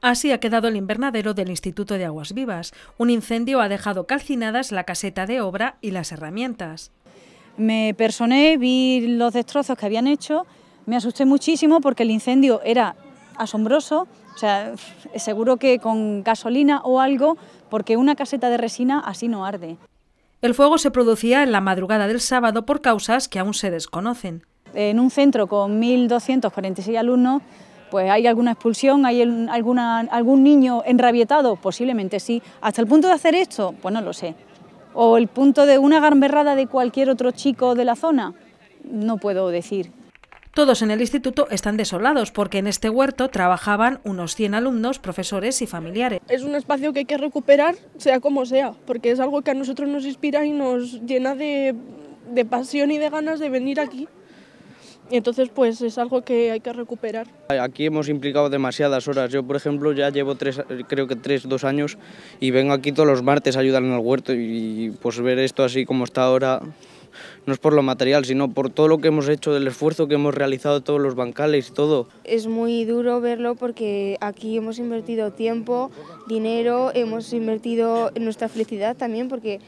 Así ha quedado el invernadero del Instituto de Aguas Vivas. Un incendio ha dejado calcinadas la caseta de obra y las herramientas. Me personé, vi los destrozos que habían hecho, me asusté muchísimo porque el incendio era asombroso, o sea, seguro que con gasolina o algo, porque una caseta de resina así no arde. El fuego se producía en la madrugada del sábado por causas que aún se desconocen. En un centro con 1.246 alumnos, pues hay alguna expulsión, hay alguna, algún niño enrabietado, posiblemente sí. ¿Hasta el punto de hacer esto? Pues no lo sé. ¿O el punto de una gamberrada de cualquier otro chico de la zona? No puedo decir. Todos en el instituto están desolados porque en este huerto trabajaban unos 100 alumnos, profesores y familiares. Es un espacio que hay que recuperar, sea como sea, porque es algo que a nosotros nos inspira y nos llena de pasión y de ganas de venir aquí entonces pues es algo que hay que recuperar. Aquí hemos implicado demasiadas horas. Yo, por ejemplo, ya llevo tres, creo que tres, dos años y vengo aquí todos los martes a ayudar en el huerto y pues ver esto así como está ahora no es por lo material, sino por todo lo que hemos hecho, del esfuerzo que hemos realizado todos los bancales y todo. Es muy duro verlo porque aquí hemos invertido tiempo, dinero, hemos invertido nuestra felicidad también porque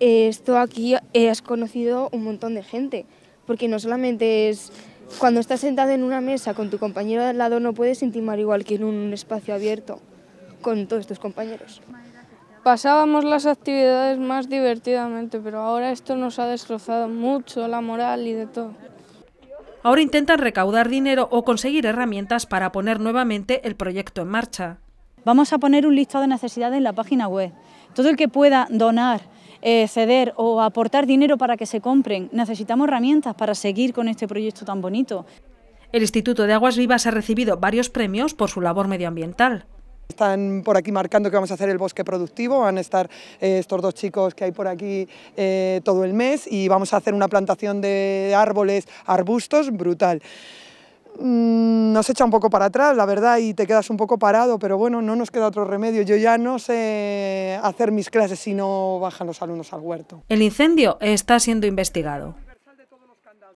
eh, esto aquí eh, has conocido un montón de gente porque no solamente es cuando estás sentado en una mesa con tu compañero al lado no puedes intimar igual que en un espacio abierto con todos tus compañeros. Pasábamos las actividades más divertidamente, pero ahora esto nos ha destrozado mucho la moral y de todo. Ahora intentan recaudar dinero o conseguir herramientas para poner nuevamente el proyecto en marcha. Vamos a poner un listado de necesidades en la página web. Todo el que pueda donar eh, ceder o aportar dinero para que se compren. Necesitamos herramientas para seguir con este proyecto tan bonito. El Instituto de Aguas Vivas ha recibido varios premios por su labor medioambiental. Están por aquí marcando que vamos a hacer el bosque productivo, van a estar eh, estos dos chicos que hay por aquí eh, todo el mes y vamos a hacer una plantación de árboles, arbustos, brutal. Mm, nos echa un poco para atrás, la verdad, y te quedas un poco parado, pero bueno, no nos queda otro remedio. Yo ya no sé hacer mis clases si no bajan los alumnos al huerto. El incendio está siendo investigado.